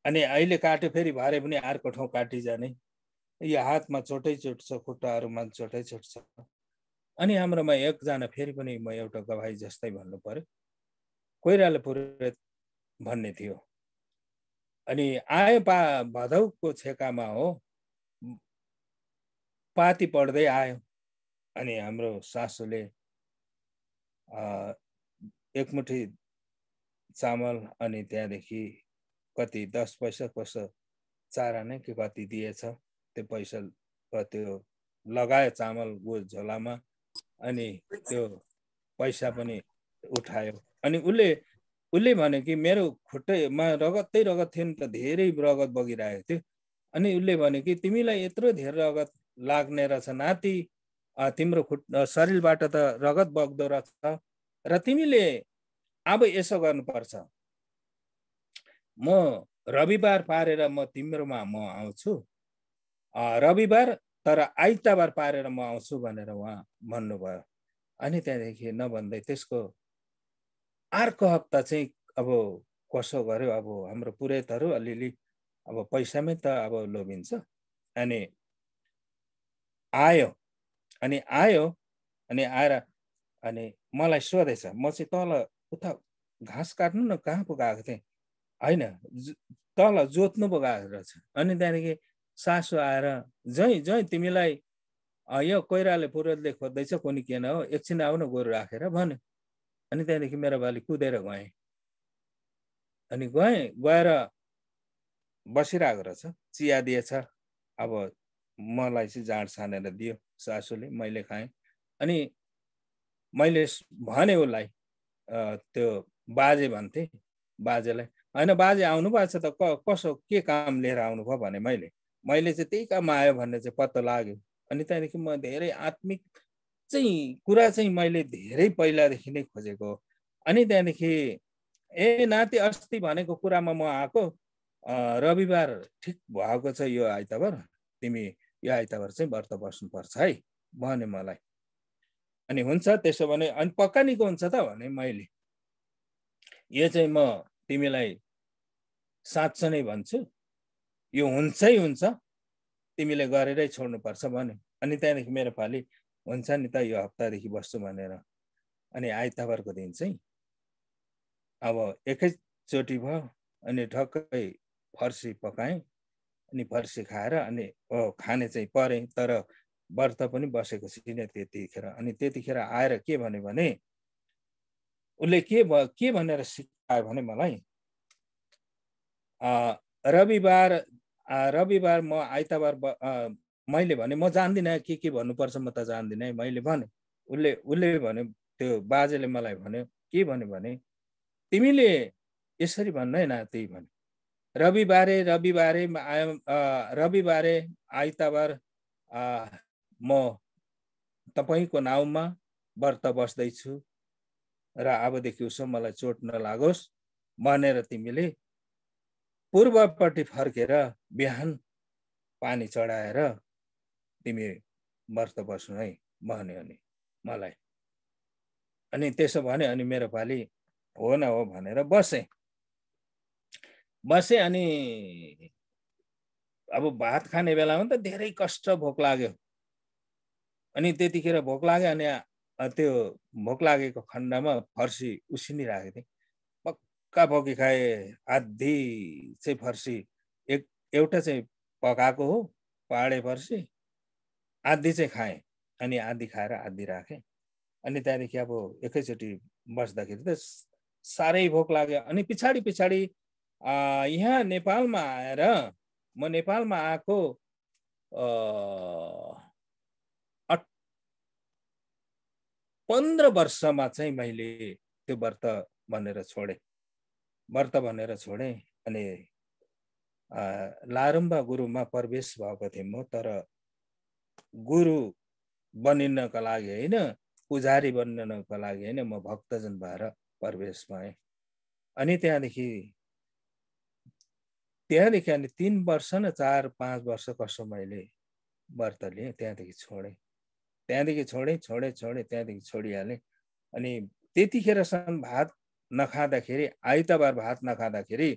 अनि अहिले काट्यो फेरि भरे पनि अर्को ठाउँ काटिजाने यो हातमा चोटै चोट छ खुट्टाहरूमा चोटै चोट छ अनि हाम्रोमा एकजना फेरि पनि म एउटा गवाई जस्तै भन्नु पऱ्यो कोइराले पुरै भन्ने थियो अनि आए पा भदौको छेकामा हो पाती पढ्दै आयो अनि हाम्रो सासूले एकमुठी चामल अनि त्यहाँदेखि कति दस पैसा कसो चारा नै के कति दिएछ त्यो पैसा त्यो लगायो चामल गो झोलामा अनि त्यो पैसा पनि उठायो अनि उसले उसले भन्यो कि मेरो खुट्टैमा रगतै रगत थियो नि त धेरै रगत बगिरहेको थियो अनि उसले भन्यो कि तिमीलाई यत्रो धेर रगत लाग्ने रहेछ नाति तिम्रो खुट शरीरबाट त रगत बग्दो रहेछ र तिमीले अब यसो गर्नुपर्छ म रविबार पारेर म तिम्रोमा म आउँछु रविबार तर आइतबार पारेर म आउँछु भनेर उहाँ भन्नुभयो अनि त्यहाँदेखि नभन्दै त्यसको अर्को हप्ता चाहिँ अब कसो गर्यो अब हाम्रो पुरैतहरू अलिअलि अब पैसामै त अब लोभिन्छ अनि आयो अनि आयो अनि आएर अनि मलाई सोधेछ म चाहिँ तल उता घाँस काट्नु न कहाँ पो गएको थिएँ होइन तल जोत्नु पो गएको रहेछ अनि त्यहाँदेखि सासु आएर जै जै तिमीलाई यो कोइराले पुरोतले खोज्दैछ कोनि किन हो एकछिन आउन गोरु राखेर भन्यो अनि त्यहाँदेखि मेरो बाली कुदेर गएँ अनि गएँ गएर बसिरहेको रहेछ चिया दिएछ अब मलाई चाहिँ जाँड छानेर दियो सासुले मैले खाएँ अनि मैले भने उसलाई त्यो बाजे भन्थे बाजेलाई होइन बाजे आउनु भएको छ त क कसो के काम लिएर आउनुभयो भने मैले मैले चाहिँ त्यही काम आयो भन्ने चाहिँ पत्तो लाग्यो अनि त्यहाँदेखि म धेरै आत्मिक चाहिँ कुरा चाहिँ मैले धेरै पहिलादेखि नै खोजेको हो अनि त्यहाँदेखि ए नाति अस्ति भनेको कुरामा म आएको रविबार ठिक भएको छ यो आइतबार तिमी यो आइतबार चाहिँ व्रत बस्नुपर्छ है भन्यो मलाई अनि हुन्छ त्यसो भने अनि पक्का निको हुन्छ त भने मैले यो चाहिँ म तिमीलाई साँच्चो नै भन्छु यो हुन्छै हुन्छ तिमीले गरेरै छोड्नुपर्छ भने अनि त्यहाँदेखि मेरो पालि हुन्छ नि त यो हप्तादेखि बस्छु भनेर अनि आइतबारको दिन चाहिँ अब एकैचोटि भयो अनि ढक्कै फर्सी पकाएँ अनि फर्सी खाएर अनि ओ खाने चाहिँ परेँ तर व्रत पनि बसेको छुइनँ त्यतिखेर अनि त्यतिखेर आएर के भन्यो भने उसले के के भनेर सिकायो भने मलाई रविबार रविबार म आइतबार मैले भने म जान्दिनँ के के भन्नुपर्छ म त जान्दिनँ मैले भने उसले उसले भन्यो त्यो बाजेले मलाई भन्यो के भन्यो भने तिमीले यसरी भन्नै नाति भन्यो रविबारे आयो रविबारे आइतबार म तपाईँको नाउँमा व्रत बस्दैछु र अबदेखि उसो मलाई चोट नलागोस् भनेर तिमीले पूर्वपट्टि फर्केर बिहान पानी चढाएर तिमी व्रत बस्नु है भन्यो अनि मलाई अनि त्यसो भने अनि मेरो पालि हो न हो भनेर बसेँ बसेँ अनि अब भात खाने बेलामा त धेरै कष्ट भोक लाग्यो अनि त्यतिखेर भोक लाग्यो अनि त्यो भोक लागेको खण्डमा फर्सी उसिनिरहेको थिएँ पक्का पकी खाएँ आधी चाहिँ फर्सी एक एउटा चाहिँ पकाएको हो पाहाडे फर्सी आधी चाहिँ खाएँ अनि आधी खाएर आधी राखेँ अनि त्यहाँदेखि अब एकैचोटि बस्दाखेरि त साह्रै भोक लाग्यो अनि पछाडि पछाडि यहाँ नेपालमा आएर म नेपालमा आएको पन्ध्र वर्षमा चाहिँ मैले त्यो व्रत भनेर छोडेँ व्रत भनेर छोडेँ अनि लारुम्बा गुरुमा प्रवेश भएको थिएँ म तर गुरु बनिनको लागि होइन पुजारी बनिनको लागि होइन म भक्तजन भएर प्रवेश भएँ अनि त्यहाँदेखि त्यहाँदेखि अनि तिन वर्ष न चार पाँच वर्ष कसो मैले व्रत लिएँ त्यहाँदेखि छोडेँ त्यहाँदेखि छोडेँ छोडेँ छोडेँ त्यहाँदेखि छोडिहालेँ अनि त्यतिखेरसम्म भात नखाँदाखेरि आइतबार भात नखाँदाखेरि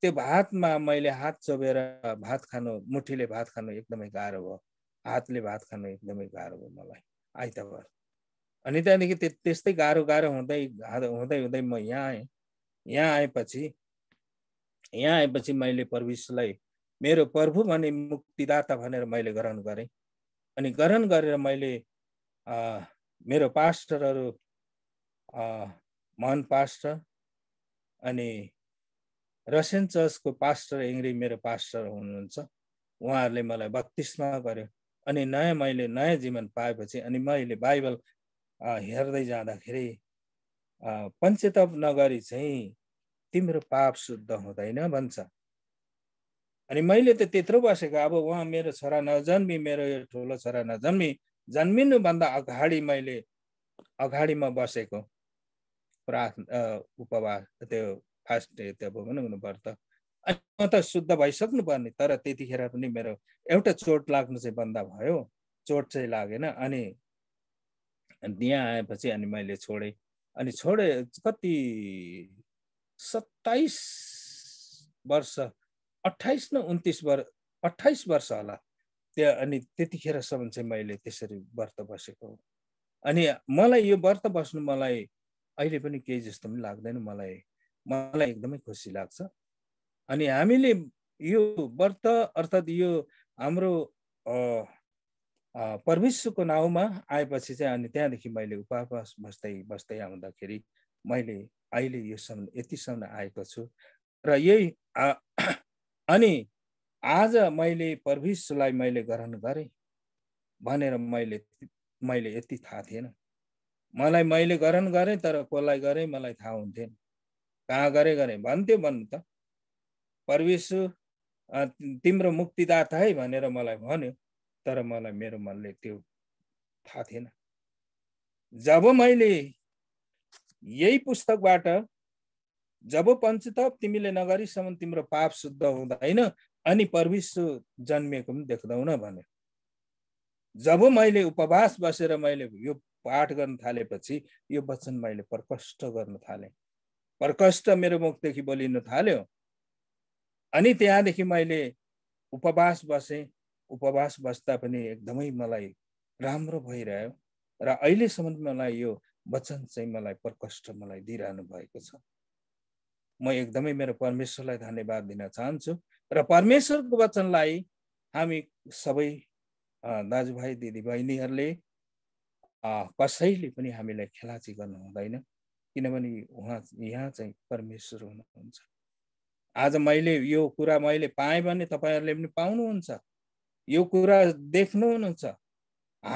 त्यो भातमा मैले हात चोबेर भात खानु मुठीले भात खानु एकदमै गाह्रो भयो हातले भात खानु एकदमै गाह्रो भयो मलाई आइतबार अनि त्यहाँदेखि त्यस्तै गाह्रो गाह्रो हुँदै हुँदै हुँदै म यहाँ आएँ यहाँ आएपछि यहाँ आएपछि मैले प्रविशलाई मेरो प्रभु भने मुक्तिदाता भनेर मैले ग्रहण गरेँ अनि ग्रहण गरेर मैले मेरो पास्टरहरू मन पास्टर अनि रसियन चर्चको पास्टर इङ्ग्री मेरो पास्टर हुनुहुन्छ उहाँहरूले मलाई बत्तिसमा गर्यो अनि नयाँ मैले नयाँ जीवन पाएपछि अनि मैले बाइबल हेर्दै जाँदाखेरि पञ्चताप नगरी चाहिँ तिम्रो पाप शुद्ध हुँदैन भन्छ अनि मैले त त्यत्रो बसेको अब उहाँ मेरो छोरा नजन्मी मेरो यो ठुलो छोरा नजन्मी जन्मिनुभन्दा अगाडि मैले अगाडिमा बसेको प्रार्थना उपवास त्यो फास्ट डे त्यो भनौँ व्रत अनि म त शुद्ध भइसक्नु पर्ने तर त्यतिखेर पनि मेरो एउटा चोट लाग्नु चाहिँ बन्द भयो चोट चाहिँ लागेन अनि यहाँ आएपछि अनि मैले छोडेँ अनि छोडे कति सत्ताइस वर्ष अठाइस न उन्तिस वर्ष अठाइस वर्ष होला त्यहाँ अनि त्यतिखेरसम्म चाहिँ मैले त्यसरी व्रत बसेको अनि मलाई यो व्रत बस्नु मलाई अहिले पनि केही जस्तो पनि लाग्दैन मलाई मलाई एकदमै खुसी लाग्छ अनि हामीले यो व्रत अर्थात् यो हाम्रो परमेश्वरको नाउँमा आएपछि चाहिँ अनि त्यहाँदेखि मैले उपवास बस्दै बस्दै आउँदाखेरि मैले अहिले यो योसम्म यतिसम्म आएको छु र यही अनि आज मैले परभिसलाई मैले ग्रहण गरेँ भनेर मैले मैले यति थाहा थिएन मलाई मैले ग्रहण गरेँ तर कसलाई गरेँ मलाई थाहा हुन्थेन कहाँ गरेँ गरेँ भन्थ्यो भन्नु त परमेश्व तिम्रो मुक्तिदाता है भनेर मलाई भन्यो तर मलाई मेरो मनले त्यो थाहा थिएन जब मैले यही पुस्तकबाट जब पञ्चतप तिमीले नगरीसम्म तिम्रो पाप शुद्ध हुँदैन अनि परमेश्वर जन्मिएको पनि देख्दैन भन्यो जब मैले उपवास बसेर मैले यो पाठ गर्न थालेपछि यो वचन मैले प्रकष्ट गर्न थालेँ प्रकष्ट मेरो मुखदेखि बोलिन थाल्यो अनि त्यहाँदेखि मैले उपवास बसेँ उपवास बस्दा पनि एकदमै मलाई राम्रो भइरह्यो र अहिलेसम्म मलाई यो वचन चाहिँ मलाई प्रकष्ट मलाई दिइरहनु भएको छ म एकदमै मेरो परमेश्वरलाई धन्यवाद दिन चाहन्छु र परमेश्वरको वचनलाई हामी सबै दाजुभाइ दिदीबहिनीहरूले कसैले पनि हामीलाई खेलाची गर्नु हुँदैन किनभने उहाँ यहाँ चाहिँ परमेश्वर हुनुहुन्छ आज मैले यो कुरा मैले पाएँ भने तपाईँहरूले पनि पाउनुहुन्छ यो कुरा देख्नुहुन्छ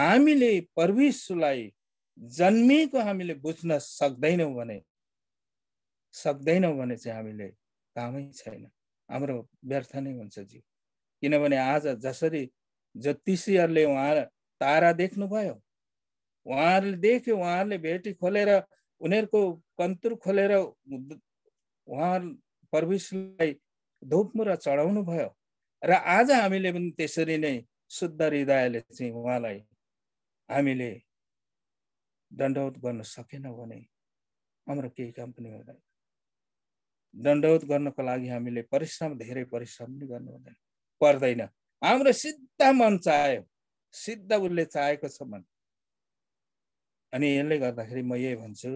हामीले परमेश्वरलाई जन्मिएको हामीले बुझ्न सक्दैनौँ भने सक्दैनौँ भने चाहिँ हामीले कामै छैन हाम्रो व्यर्थ नै हुन्छ जी किनभने आज जसरी ज्योतिषीहरूले उहाँ तारा देख्नुभयो उहाँहरूले देख्यो उहाँहरूले भेटी खोलेर उनीहरूको कन्तुर खोलेर उहाँ परमेश्वरलाई र चढाउनु भयो र आज हामीले पनि त्यसरी नै शुद्ध हृदयले चाहिँ उहाँलाई हामीले दण्डौत गर्न सकेनौँ भने हाम्रो केही काम पनि हुँदैन दण्डवत गर्नको लागि हामीले परिश्रम धेरै परिश्रम पनि गर्नु हुँदैन पर्दैन हाम्रो सिद्धा मन चाह्यो सिद्ध उसले चाहेको छ मन अनि यसले गर्दाखेरि म यही भन्छु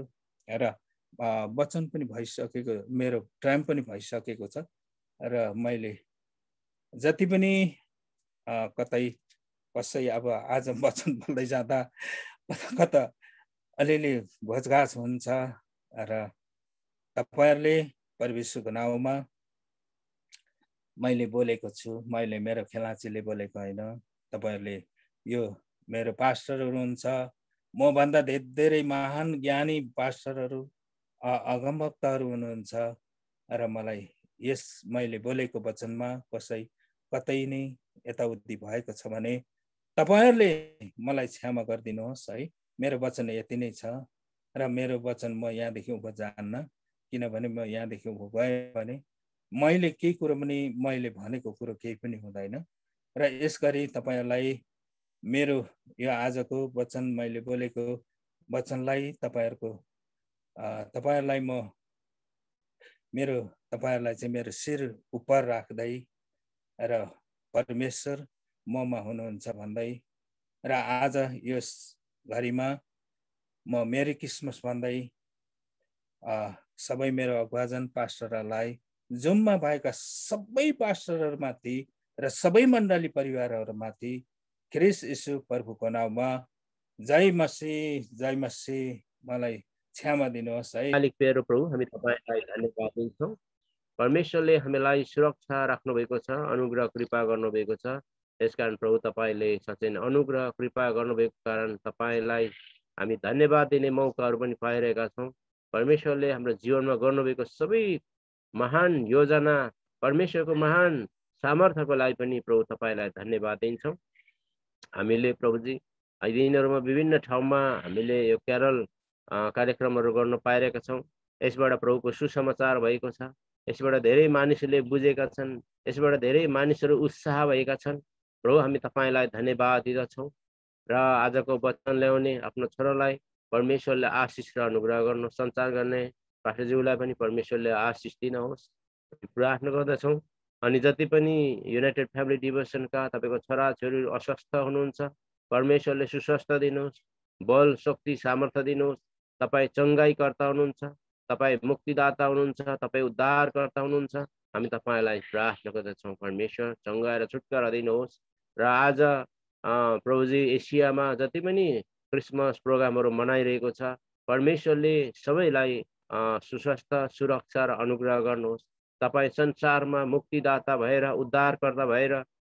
र वचन पनि भइसकेको मेरो टाइम पनि भइसकेको छ र मैले जति पनि कतै कसै अब आज वचन बोल्दै जाँदा कता कता अलिअलि भोजघाज हुन्छ र तपाईँहरूले परमेश्वरको नाउँमा मैले बोलेको छु मैले मेरो खेलाचीले बोलेको होइन तपाईँहरूले यो मेरो पास्टर हुनुहुन्छ मभन्दा धेरै महान ज्ञानी पास्टरहरू अगमभक्तहरू हुनुहुन्छ र मलाई यस मैले बोलेको वचनमा कसै कतै नै यताउति भएको छ भने तपाईँहरूले मलाई क्षमा गरिदिनुहोस् है मेरो वचन यति नै छ र मेरो वचन म यहाँदेखि उप जान्न किनभने म यहाँदेखि गएँ भने मैले केही कुरो पनि मैले भनेको कुरो केही पनि हुँदैन र यसगरी तपाईँहरूलाई मेरो यो आजको वचन मैले बोलेको वचनलाई तपाईँहरूको तपाईँहरूलाई म मेरो तपाईँहरूलाई चाहिँ मेरो शिर उप राख्दै र परमेश्वर ममा हुनुहुन्छ भन्दै र आज यस घडीमा म मेरी क्रिसमस भन्दै सबै मेरो अगुवाजन पास्टरहरूलाई जुममा भएका सबै पास्टरहरूमाथि र सबै मण्डली परिवारहरूमाथि क्रिस यसु प्रभुको नाउँमा जय मसी जय मसी मलाई क्षमा दिनुहोस् है अलिक प्यारो प्रभु हामी तपाईँलाई धन्यवाद दिन्छौँ परमेश्वरले हामीलाई सुरक्षा राख्नुभएको छ अनुग्रह कृपा गर्नुभएको छ त्यसकारण प्रभु तपाईँले सचेन अनुग्रह कृपा गर्नुभएको कारण तपाईँलाई हामी धन्यवाद दिने मौकाहरू पनि पाइरहेका छौँ परमेश्वरले हाम्रो जीवनमा गर्नुभएको सबै महान योजना परमेश्वरको महान सामर्थ्यको लागि पनि प्रभु तपाईँलाई धन्यवाद दिन्छौँ हामीले प्रभुजी यिनीहरूमा विभिन्न ठाउँमा हामीले यो क्यारल कार्यक्रमहरू गर्न पाइरहेका छौँ यसबाट प्रभुको सुसमाचार भएको छ यसबाट धेरै मानिसहरूले बुझेका छन् यसबाट धेरै मानिसहरू उत्साह भएका छन् प्रभु हामी तपाईँलाई धन्यवाद दिँदछौँ र आजको वचन ल्याउने आफ्नो छोरालाई परमेश्वरले आशिष र अनुग्रह गर्नु सञ्चार गर्ने पाठज्यूलाई पनि परमेश्वरले आशिष दिनुहोस् प्रार्थना गर्दछौँ अनि जति पनि युनाइटेड फ्यामिली डिभर्सनका तपाईँको छोराछोरी अस्वस्थ हुनुहुन्छ परमेश्वरले सुस्वस्थ दिनुहोस् बल शक्ति सामर्थ्य दिनुहोस् तपाईँ चङ्गाईकर्ता हुनुहुन्छ तपाईँ मुक्तिदाता हुनुहुन्छ तपाईँ उद्धारकर्ता हुनुहुन्छ हामी तपाईँलाई प्रार्थना गर्दछौँ परमेश्वर चङ्गाएर छुटकारा दिनुहोस् र आज प्रभुजी एसियामा जति पनि क्रिसमस प्रोग्रामहरू मनाइरहेको छ परमेश्वरले सबैलाई सुस्वास्थ्य सुरक्षा र अनुग्रह गर्नुहोस् तपाईँ संसारमा मुक्तिदाता भएर उद्धारकर्ता भएर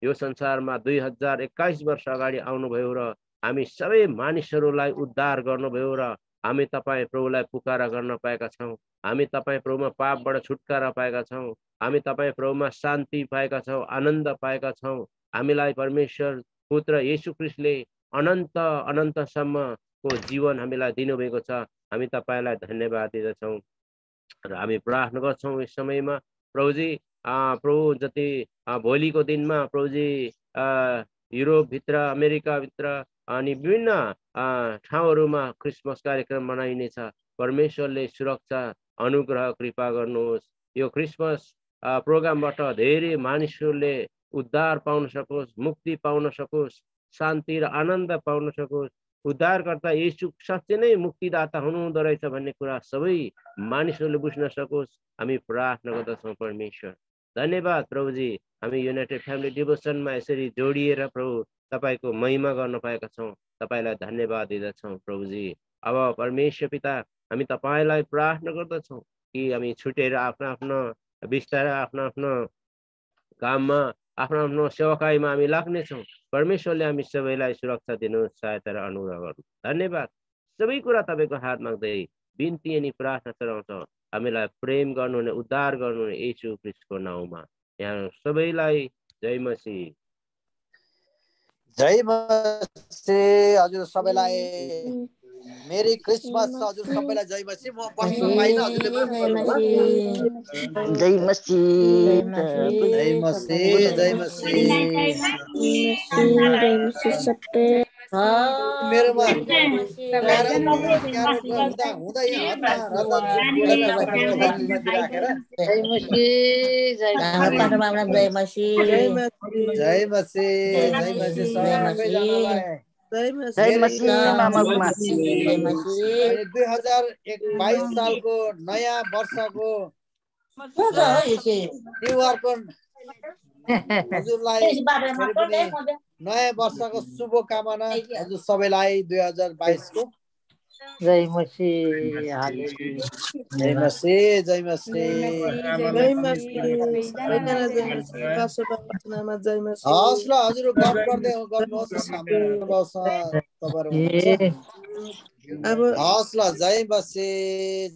यो संसारमा दुई हजार एक्काइस वर्ष अगाडि आउनुभयो र हामी सबै मानिसहरूलाई उद्धार गर्नुभयो र हामी तपाईँ प्रभुलाई पुकारा गर्न पाएका छौँ हामी तपाईँ प्रभुमा पापबाट छुटकारा पाएका छौँ हामी तपाईँ प्रभुमा शान्ति पाएका छौँ आनन्द पाएका छौँ हामीलाई परमेश्वर पुत्र येसु अनन्त अनन्तसम्मको जीवन हामीलाई दिनुभएको छ हामी तपाईँलाई धन्यवाद दिँदछौँ र हामी प्रार्थना गर्छौँ यस समयमा प्रभुजी प्रभु जति भोलिको दिनमा प्रभुजी युरोपभित्र अमेरिकाभित्र अनि विभिन्न ठाउँहरूमा क्रिसमस कार्यक्रम मनाइनेछ परमेश्वरले सुरक्षा अनुग्रह कृपा गर्नुहोस् यो क्रिसमस प्रोग्रामबाट धेरै मानिसहरूले उद्धार पाउन सकोस् मुक्ति पाउन सकोस् शान्ति र आनन्द पाउन सकोस् उद्धारकर्ता यीशु साँच्चै नै मुक्तिदाता हुनुहुँदो रहेछ भन्ने कुरा सबै मानिसहरूले बुझ्न सकोस् हामी प्रार्थना गर्दछौँ परमेश्वर धन्यवाद प्रभुजी हामी युनाइटेड फ्यामिली डिभोसनमा यसरी जोडिएर प्रभु तपाईँको महिमा गर्न पाएका छौँ तपाईँलाई धन्यवाद दिँदछौँ प्रभुजी अब परमेश्वर पिता हामी तपाईँलाई प्रार्थना गर्दछौँ कि हामी छुटेर आफ्नो आफ्नो बिस्तारै आफ्नो आफ्नो काममा आफ्नो आफ्नो सेवाकाईमा हामी लाग्नेछौँ परमेश्वरले हामी सबैलाई सुरक्षा दिनु सहायता र अनुग्रह गर्नु धन्यवाद सबै कुरा तपाईँको हात माग्दै बिन्ती अनि प्रार्थना चढाउँछौँ हामीलाई प्रेम गर्नुहुने उद्धार गर्नुहुने यीशु क्रिस्टको नाउँमा यहाँ सबैलाई जय मसी जय मसी हजुर सबैलाई मेरी क्रिसमस हजुर सबैलाई जय मसी म बस्नु पाइन हजुरले जय मसी जय मसी जय मसी जय मसी सबै जय मसी जय मसी जय दुई हजार बाइस सालको नयाँ वर्षको न्युयर्कको नयाँ वर्षको शुभकामना हजुर सबैलाई दुई हजार बाइसको जय मसी जय मसी जय मसी हस् ल हजुर गफ गर्दै जय अब हस् ल जय मसी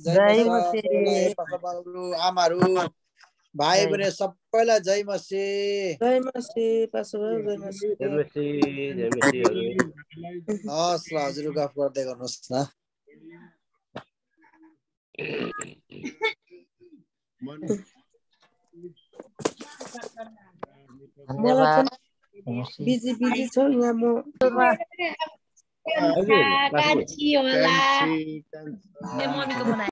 जय मसी आमाहरू भाइ बहिनी सबैलाई जय मसी जय मसी हस् ल हजुर गफ गर्दै गर्नुहोस् न बिजी बिजी छ यहाँ म